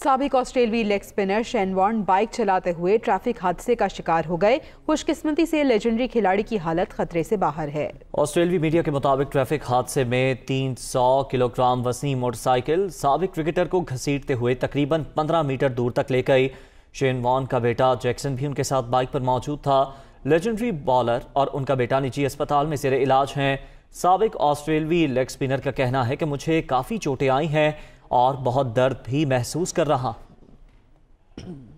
सबक ऑस्ट्रेलवी leg spinner Shane Warne bike चलाते हुए ट्रैफिक हादसे का शिकार हो गए खुशकिस्मती से लेजेंडरी खिलाड़ी की हालत खतरे से बाहर है ऑस्ट्रेलवी मीडिया के मुताबिक ट्रैफिक हादसे में 300 किलोग्राम वसनी मोटरसाइकिल सबक क्रिकेटर को घसीटते हुए तकरीबन 15 मीटर दूर तक ले गई शेनवॉन का बेटा जैक्सन भी उनके साथ बाइक पर मौजूद था लेजेंडरी बॉलर और उनका बेटा निजी अस्पताल में जेर इलाज हैं सबक ऑस्ट्रेलवी लेग स्पिनर का कहना है कि मुझे काफ़ी चोटें आई हैं और बहुत दर्द भी महसूस कर रहा हूँ